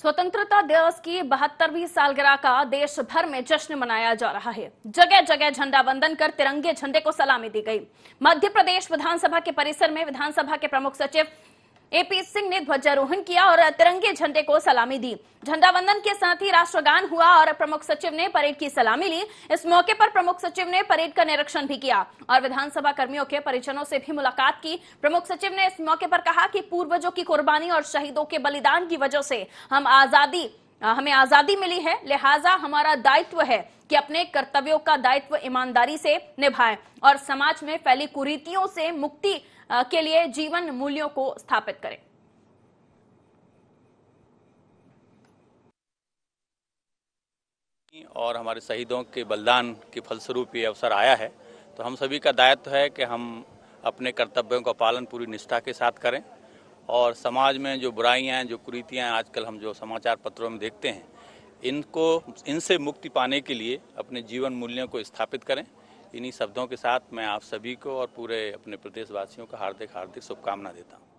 स्वतंत्रता दिवस की बहत्तरवीं सालगिरह का देश भर में जश्न मनाया जा रहा है जगह जगह झंडा वंदन कर तिरंगे झंडे को सलामी दी गई मध्य प्रदेश विधानसभा के परिसर में विधानसभा के प्रमुख सचिव एपी सिंह ने ध्वजारोहण किया और तिरंगे झंडे को सलामी दी झंडा वंदन के साथ ही राष्ट्रगान हुआ और प्रमुख सचिव ने परेड की सलामी ली इस मौके पर प्रमुख सचिव ने परेड का निरीक्षण भी किया और विधानसभा कर्मियों के परिजनों से भी मुलाकात की प्रमुख सचिव ने इस मौके पर कहा कि पूर्वजों की कुर्बानी और शहीदों के बलिदान की वजह से हम आजादी हमें आजादी मिली है लिहाजा हमारा दायित्व है कि अपने कर्तव्यों का दायित्व ईमानदारी से निभाएं और समाज में फैली कुरीतियों से मुक्ति के लिए जीवन मूल्यों को स्थापित करें और हमारे शहीदों के बलिदान के फलस्वरूप ये अवसर आया है तो हम सभी का दायित्व है कि हम अपने कर्तव्यों का पालन पूरी निष्ठा के साथ करें और समाज में जो बुराइयां जो कुरीतियां आजकल हम जो समाचार पत्रों में देखते हैं इनको इनसे मुक्ति पाने के लिए अपने जीवन मूल्यों को स्थापित करें इन्हीं शब्दों के साथ मैं आप सभी को और पूरे अपने प्रदेशवासियों को हार्दिक हार्दिक शुभकामना देता हूँ